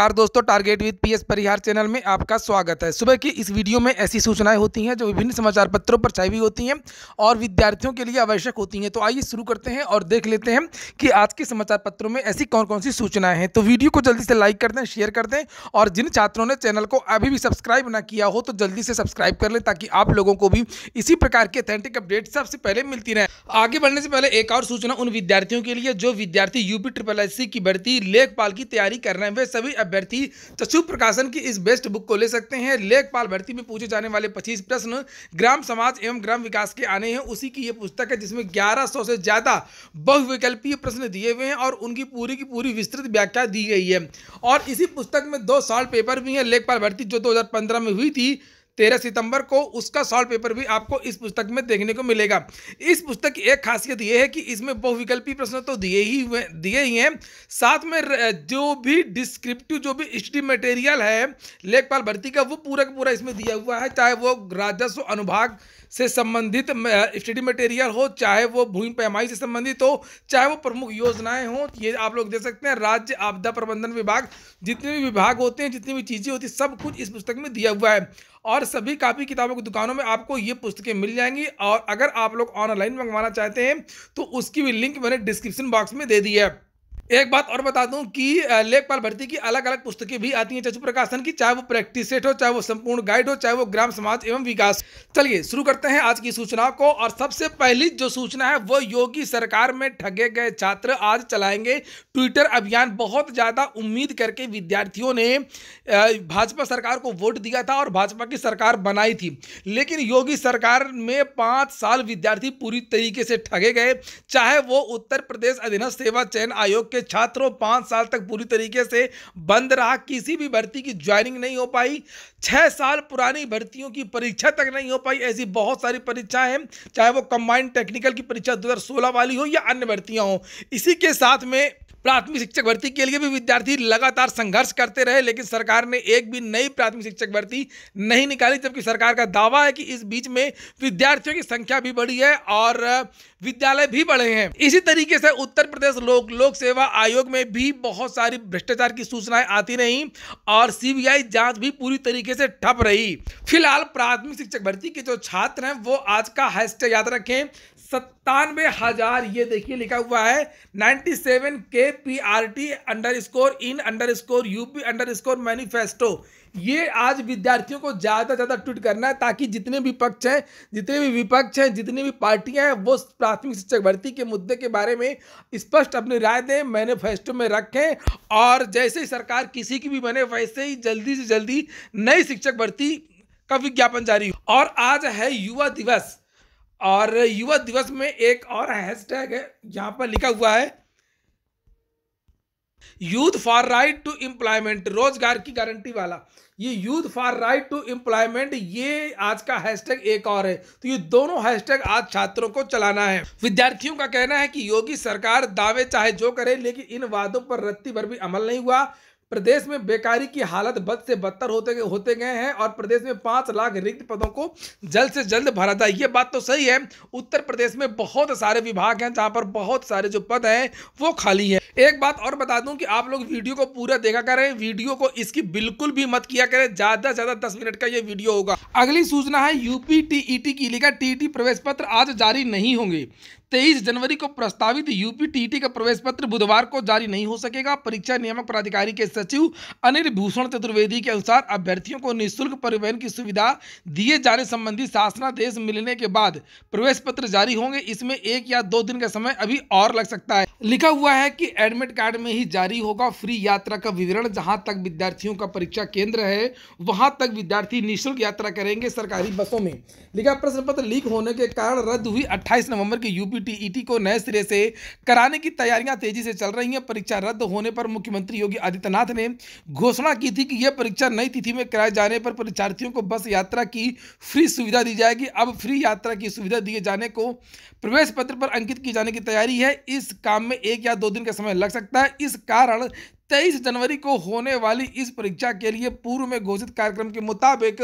नमस्कार दोस्तों target with PS Parihar channel में आपका स्वागत है सुबह की इस वीडियो में ऐसी सूचनाएं होती हैं जो विभिन्न समाचार पत्रों पर छाई हुई होती हैं और विद्यार्थियों के लिए आवश्यक होती हैं तो आइए शुरू करते हैं और देख लेते हैं कि आज के समाचार पत्रों में ऐसी कौन कौन सी सूचनाएं हैं तो वीडियो को जल्दी से लाइक कर दें शेयर कर दें और जिन छात्रों ने चैनल को अभी भी सब्सक्राइब ना किया हो तो जल्दी से सब्सक्राइब कर लें ताकि आप लोगों को भी इसी प्रकार की अथेंटिक अपडेट सबसे पहले मिलती रहे आगे बढ़ने से पहले एक और सूचना उन विद्यार्थियों के लिए जो विद्यार्थी यूपी ट्रिपल एस की भर्ती लेखपाल की तैयारी कर रहे हैं वे सभी अभ्यर्थी चशु तो प्रकाशन की इस बेस्ट बुक को ले सकते हैं लेखपाल भर्ती में पूछे जाने वाले पच्चीस प्रश्न ग्राम समाज एवं ग्राम विकास के आने हैं उसी की ये पुस्तक है जिसमें ग्यारह सौ से ज़्यादा बहुविकल्पीय प्रश्न दिए हुए हैं और उनकी पूरी की पूरी विस्तृत व्याख्या दी गई है और इसी पुस्तक में दो साल पेपर भी हैं लेखपाल भर्ती जो दो में हुई थी तेरह सितंबर को उसका सॉल्व पेपर भी आपको इस पुस्तक में देखने को मिलेगा इस पुस्तक की एक खासियत यह है कि इसमें बहुविकल्पी प्रश्न तो दिए ही हुए दिए ही हैं साथ में जो भी डिस्क्रिप्टिव जो भी स्टडी मटेरियल है लेखपाल भर्ती का वो पूरा का पूरा इसमें दिया हुआ है चाहे वो राजस्व अनुभाग से संबंधित स्टडी मटेरियल हो चाहे वो भूमि पैमाई से संबंधित हो चाहे वो प्रमुख योजनाएं हों ये आप लोग देख सकते हैं राज्य आपदा प्रबंधन विभाग जितने भी विभाग होते हैं जितनी भी चीज़ें होती हैं सब कुछ इस पुस्तक में दिया हुआ है और सभी कापी किताबों की दुकानों में आपको ये पुस्तकें मिल जाएंगी और अगर आप लोग ऑनलाइन मंगवाना चाहते हैं तो उसकी भी लिंक मैंने डिस्क्रिप्शन बॉक्स में दे दी है एक बात और बता दूं कि लेखपाल भर्ती की अलग अलग पुस्तकें भी आती हैं चचू प्रकाशन की चाहे वो प्रैक्टिस सेट हो चाहे वो संपूर्ण गाइड हो चाहे वो ग्राम समाज एवं विकास चलिए शुरू करते हैं आज की सूचना को और सबसे पहली जो सूचना है वो योगी सरकार में ठगे गए छात्र आज चलाएंगे ट्विटर अभियान बहुत ज़्यादा उम्मीद करके विद्यार्थियों ने भाजपा सरकार को वोट दिया था और भाजपा की सरकार बनाई थी लेकिन योगी सरकार में पाँच साल विद्यार्थी पूरी तरीके से ठगे गए चाहे वो उत्तर प्रदेश अधीनस्थ सेवा चयन आयोग के छात्रों पाँच साल तक पूरी तरीके से बंद रहा किसी भी भर्ती की ज्वाइनिंग नहीं हो पाई छः साल पुरानी भर्तियों की परीक्षा तक नहीं हो पाई ऐसी बहुत सारी परीक्षाएं हैं चाहे वो कंबाइंड टेक्निकल की परीक्षा 2016 वाली हो या अन्य भर्तियां हों इसी के साथ में प्राथमिक शिक्षक भर्ती के लिए भी विद्यार्थी लगातार संघर्ष करते रहे लेकिन सरकार ने एक भी नई प्राथमिक शिक्षक भर्ती नहीं निकाली जबकि सरकार का दावा है कि इस बीच में विद्यार्थियों की संख्या भी बढ़ी है और विद्यालय भी बढ़े हैं इसी तरीके से उत्तर प्रदेश लोक लोक सेवा आयोग में भी बहुत सारी भ्रष्टाचार की सूचनाएं आती रही और सीबीआई जांच भी पूरी तरीके से ठप रही फिलहाल प्राथमिक शिक्षक भर्ती के जो छात्र हैं वो आज का हैशटैग याद रखें सत्तानवे हजार ये देखिए लिखा हुआ है ninety seven K P R T underscore in underscore UP underscore manifesto ये आज विद्यार्थियों को ज़्यादा ज़्यादा ट्वीट करना है ताकि जितने भी पक्ष हैं जितने भी विपक्ष हैं जितनी भी पार्टियां हैं वो प्राथमिक शिक्षक भर्ती के मुद्दे के बारे में स्पष्ट अपनी राय दें मैनिफेस्टो में रखें और जैसे ही सरकार किसी की भी बने वैसे ही जल्दी से जल्दी नई शिक्षक भर्ती का विज्ञापन जारी और आज है युवा दिवस और युवा दिवस में एक और हैशटैग है यहाँ पर लिखा हुआ है youth for right to employment रोजगार की गारंटी वाला ये youth for right to employment ये आज का हैशटैग एक और है तो ये दोनों हैशटैग आज छात्रों को चलाना है विद्यार्थियों का कहना है कि योगी सरकार दावे चाहे जो करे लेकिन इन वादों पर रत्ती भर भी अमल नहीं हुआ प्रदेश में बेकारी की हालत बद से बदतर होते गए होते गए हैं और प्रदेश में पाँच लाख रिक्त पदों को जल्द से जल्द भरा जाए ये बात तो सही है उत्तर प्रदेश में बहुत सारे विभाग हैं जहाँ पर बहुत सारे जो पद हैं वो खाली हैं एक बात और बता दूं कि आप लोग वीडियो को पूरा देखा करें वीडियो को इसकी बिल्कुल भी मत किया करें ज्यादा से ज्यादा दस मिनट का ये वीडियो होगा अगली सूचना है यूपी टीईटी की लिखा टीईटी प्रवेश पत्र आज जारी नहीं होंगे तेईस जनवरी को प्रस्तावित यूपी टीटी का प्रवेश पत्र बुधवार को जारी नहीं हो सकेगा परीक्षा नियामक प्राधिकारी के सचिव अनिल भूषण चतुर्वेदी के अनुसार अभ्यर्थियों को निःशुल्क परिवहन की सुविधा दिए जाने संबंधी शासनादेश मिलने के बाद प्रवेश पत्र जारी होंगे इसमें एक या दो दिन का समय अभी और लग सकता है लिखा हुआ है की एडमिट कार्ड में ही जारी होगा फ्री यात्रा का विवरण जहाँ तक विद्यार्थियों का परीक्षा केंद्र है वहां तक विद्यार्थी निःशुल्क यात्रा करेंगे सरकारी बसों में लिखा प्रश्न पत्र लीक होने के कारण रद्द हुई अट्ठाईस नवम्बर की यूपी हुई को नए सिरे से कराने की तैयारियां तेजी से चल रही हैं परीक्षा रद्द होने पर मुख्यमंत्री योगी आदित्यनाथ ने घोषणा की थी कि यह परीक्षा नई तिथि में कराए जाने पर परीक्षार्थियों को बस यात्रा की फ्री सुविधा दी जाएगी अब फ्री यात्रा की सुविधा दिए जाने को प्रवेश पत्र पर अंकित की जाने की तैयारी है इस काम में एक या दो दिन का समय लग सकता है इस कारण तेईस जनवरी को होने वाली इस परीक्षा के लिए पूर्व में घोषित कार्यक्रम के मुताबिक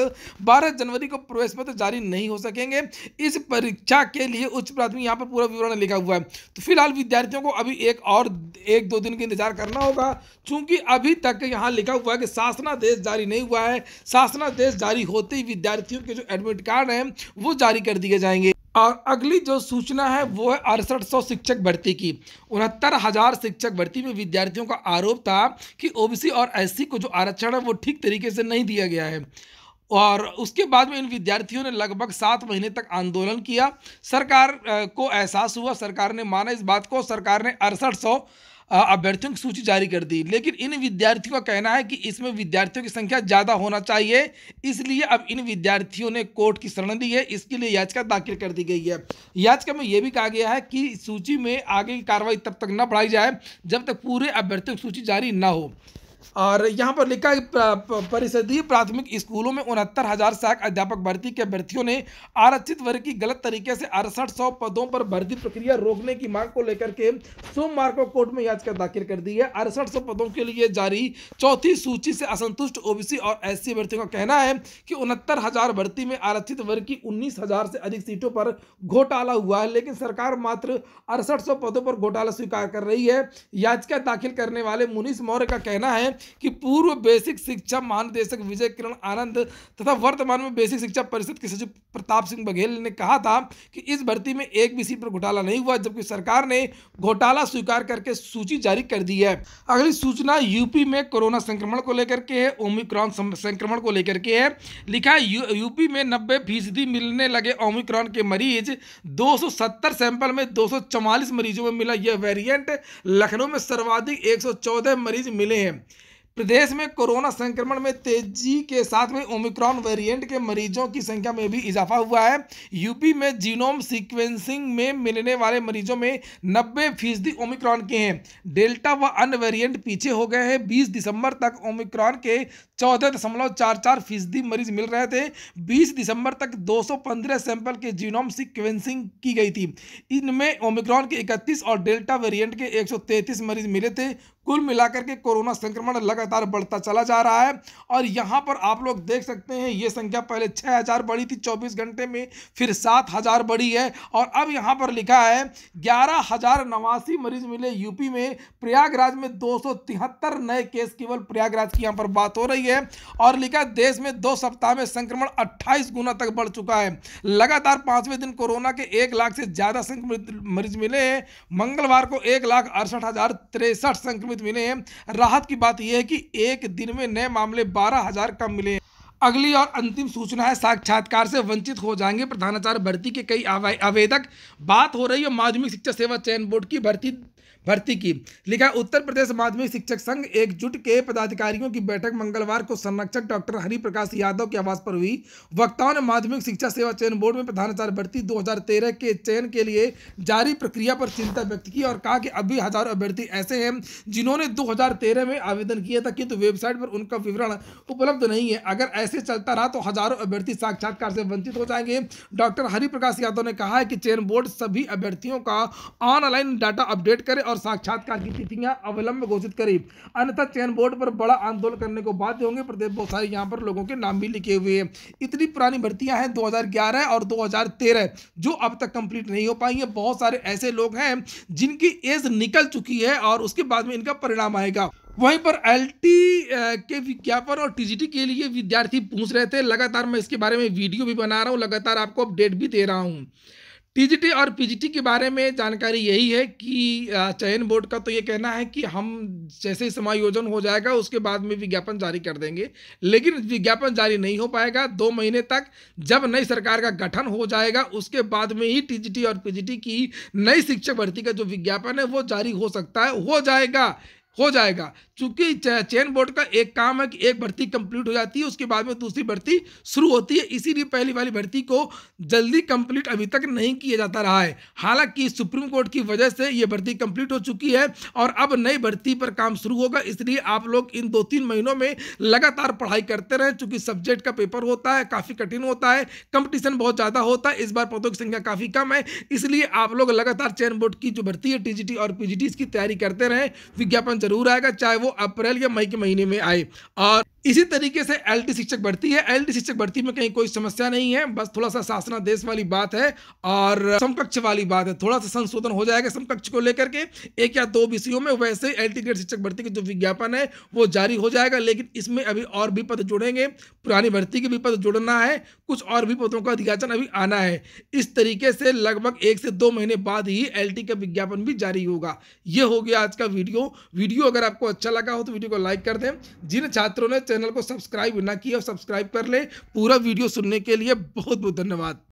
बारह जनवरी को प्रवेश पत्र जारी नहीं हो सकेंगे इस परीक्षा के लिए उच्च प्राथमिक यहाँ पर पूरा विवरण लिखा हुआ है तो फिलहाल विद्यार्थियों को अभी एक और एक दो दिन का इंतजार करना होगा चूंकि अभी तक यहाँ लिखा हुआ है कि शासनादेश जारी नहीं हुआ है शासनादेश जारी होते ही विद्यार्थियों के जो एडमिट कार्ड हैं वो जारी कर दिए जाएंगे और अगली जो सूचना है वो है अड़सठ सौ शिक्षक भर्ती की उनहत्तर हज़ार शिक्षक भर्ती में विद्यार्थियों का आरोप था कि ओबीसी और एससी को जो आरक्षण है वो ठीक तरीके से नहीं दिया गया है और उसके बाद में इन विद्यार्थियों ने लगभग सात महीने तक आंदोलन किया सरकार को एहसास हुआ सरकार ने माना इस बात को सरकार ने अड़सठ सौ अभ्यर्थियों की सूची जारी कर दी लेकिन इन विद्यार्थियों का कहना है कि इसमें विद्यार्थियों की संख्या ज़्यादा होना चाहिए इसलिए अब इन विद्यार्थियों ने कोर्ट की शरण ली है इसके लिए याचिका दाखिल कर दी गई है याचिका में यह भी कहा गया है कि सूची में आगे की कार्रवाई तब तक न बढ़ाई जाए जब तक पूरे अभ्यर्थियों की सूची जारी न हो और यहाँ पर लिखा है परिषदीय प्राथमिक स्कूलों में उनहत्तर हज़ार सहायक अध्यापक भर्ती के अभ्यर्थियों ने आरक्षित वर्ग की गलत तरीके से अड़सठ सौ पदों पर भर्ती प्रक्रिया रोकने की मांग को लेकर के सोमवार को कोर्ट में याचिका दाखिल कर दी है अड़सठ सौ पदों के लिए जारी चौथी सूची से असंतुष्ट ओबीसी और एस सी अभ्यर्थियों का कहना है कि उनहत्तर हज़ार भर्ती में आरक्षित वर्ग की उन्नीस हज़ार से अधिक सीटों पर घोटाला हुआ है लेकिन सरकार मात्र अड़सठ सौ पदों पर घोटाला स्वीकार कर रही है याचिका दाखिल करने वाले मुनीष मौर्य का कहना है कि पूर्व बेसिक शिक्षा महानिदेशक विजय किरण आनंद तथा वर्तमान में बेसिक शिक्षा परिषद के सचिव प्रताप सिंह बघेल ने कहा था कि इस भर्ती में एक भी सीट पर घोटाला नहीं हुआ जबकि सरकार ने घोटाला स्वीकार करके सूची जारी कर दी है अगली सूचना यूपी में कोरोना संक्रमण को लेकर के है ओमिक्रॉन संक्रमण को लेकर के है लिखा यू, यूपी में नब्बे फीसदी मिलने लगे ओमिक्रॉन के मरीज 270 सैंपल में 244 मरीजों में मिला यह वेरिएंट लखनऊ में सर्वाधिक 114 मरीज मिले हैं प्रदेश में कोरोना संक्रमण में तेजी के साथ में ओमिक्रॉन वेरिएंट के मरीजों की संख्या में भी इजाफा हुआ है यूपी में जीनोम सीक्वेंसिंग में मिलने वाले मरीजों में 90 फीसदी ओमिक्रॉन के हैं डेल्टा व अन्य वेरिएंट पीछे हो गए हैं 20 दिसंबर तक ओमिक्रॉन के चौदह दशमलव चार चार फीसदी मरीज मिल रहे थे 20 दिसंबर तक 215 सैंपल के जीनोम सिक्वेंसिंग की गई थी इनमें ओमिक्रॉन के 31 और डेल्टा वेरिएंट के 133 मरीज मिले थे कुल मिलाकर के कोरोना संक्रमण लगातार बढ़ता चला जा रहा है और यहाँ पर आप लोग देख सकते हैं ये संख्या पहले छः हज़ार बढ़ी थी चौबीस घंटे में फिर सात हज़ार बढ़ी है और अब यहाँ पर लिखा है ग्यारह हज़ार नवासी मरीज मिले यूपी में प्रयागराज में दो सौ तिहत्तर नए केस केवल प्रयागराज की यहाँ पर बात हो रही है और लिखा देश में दो सप्ताह में संक्रमण अट्ठाईस गुना तक बढ़ चुका है लगातार पाँचवें दिन कोरोना के एक लाख से ज़्यादा संक्रमित मरीज मिले हैं मंगलवार को एक लाख अड़सठ हज़ार तिरसठ संक्रमित संक्रमित मिले हैं राहत की बात यह है कि एक दिन में नए मामले बारह हजार कम मिले हैं अगली और अंतिम सूचना है साक्षात्कार से वंचित हो जाएंगे प्रधानाचार्य भर्ती के कई आवेदक बात हो रही है माध्यमिक शिक्षा सेवा चयन बोर्ड की भर्ती भर्ती की लिखा उत्तर प्रदेश माध्यमिक शिक्षक संघ एकजुट के पदाधिकारियों की बैठक मंगलवार को संरक्षक डॉक्टर हरिप्रकाश यादव के आवास पर हुई वक्ताओं ने माध्यमिक शिक्षा सेवा चयन बोर्ड में प्रधानाचार्य भर्ती 2013 के चयन के लिए जारी प्रक्रिया पर चिंता व्यक्त की और कहा कि अभी हजारों अभ्यर्थी ऐसे हैं जिन्होंने दो में आवेदन किया था किंतु तो वेबसाइट पर उनका विवरण उपलब्ध नहीं है अगर ऐसे चलता रहा तो हजारों अभ्यर्थी साक्षात्कार से वंचित हो जाएंगे डॉक्टर हरिप्रकाश यादव ने कहा है कि चयन बोर्ड सभी अभ्यर्थियों का ऑनलाइन डाटा अपडेट कर करें और साक्षात्कार की तिथियां अवलंब घोषित करें अन्यथा चयन बोर्ड पर बड़ा आंदोलन करने को बाध्य होंगे प्रदेश बहुत सारे यहाँ पर लोगों के नाम भी लिखे हुए हैं इतनी पुरानी भर्तियाँ हैं 2011 और 2013 जो अब तक कंप्लीट नहीं हो पाई हैं बहुत सारे ऐसे लोग हैं जिनकी एज निकल चुकी है और उसके बाद में इनका परिणाम आएगा वहीं पर एल के विज्ञापन और टीजीटी के लिए विद्यार्थी पूछ रहे थे लगातार मैं इसके बारे में वीडियो भी बना रहा हूँ लगातार आपको अपडेट भी दे रहा हूँ टीजीटी और पीजीटी के बारे में जानकारी यही है कि चयन बोर्ड का तो ये कहना है कि हम जैसे ही समायोजन हो जाएगा उसके बाद में विज्ञापन जारी कर देंगे लेकिन विज्ञापन जारी नहीं हो पाएगा दो महीने तक जब नई सरकार का गठन हो जाएगा उसके बाद में ही टीजीटी और पीजीटी की नई शिक्षक भर्ती का जो विज्ञापन है वो जारी हो सकता है हो जाएगा हो जाएगा चूंकि चयन बोर्ड का एक काम है कि एक भर्ती कंप्लीट हो जाती है उसके बाद में दूसरी भर्ती शुरू होती है इसीलिए पहली वाली भर्ती को जल्दी कंप्लीट अभी तक नहीं किया जाता रहा है हालांकि सुप्रीम कोर्ट की वजह से ये भर्ती कंप्लीट हो चुकी है और अब नई भर्ती पर काम शुरू होगा इसलिए आप लोग इन दो तीन महीनों में लगातार पढ़ाई करते रहें चूंकि सब्जेक्ट का पेपर होता है काफ़ी कठिन होता है कंपटीशन बहुत ज़्यादा होता है इस बार पदों की संख्या काफ़ी कम है इसलिए आप लोग लगातार चयन बोर्ड की जो भर्ती है टीजीटी और पीजीटी की तैयारी करते रहें विज्ञापन जरूर आएगा चाहे वो अप्रैल या मई के महीने में आए और इसी तरीके से एल टी शिक्षक भर्ती है एल टी शिक्षक भर्ती में कहीं कोई समस्या नहीं है बस थोड़ा सा शासनादेश वाली बात है और समकक्ष वाली बात है थोड़ा सा संशोधन हो जाएगा समकक्ष को लेकर के एक या दो विषयों में वैसे एल टी ग्रेड शिक्षक भर्ती का जो विज्ञापन है वो जारी हो जाएगा लेकिन इसमें अभी और भी पद जुड़ेंगे पुरानी भर्ती के भी पद जुड़ना है कुछ और भी पदों का अधिकाचन अभी आना है इस तरीके से लगभग एक से दो महीने बाद ही एल का विज्ञापन भी जारी होगा ये हो गया आज का वीडियो वीडियो अगर आपको अच्छा लगा हो तो वीडियो को लाइक कर दें जिन छात्रों ने चैनल को सब्सक्राइब ना किया सब्सक्राइब कर ले पूरा वीडियो सुनने के लिए बहुत बहुत धन्यवाद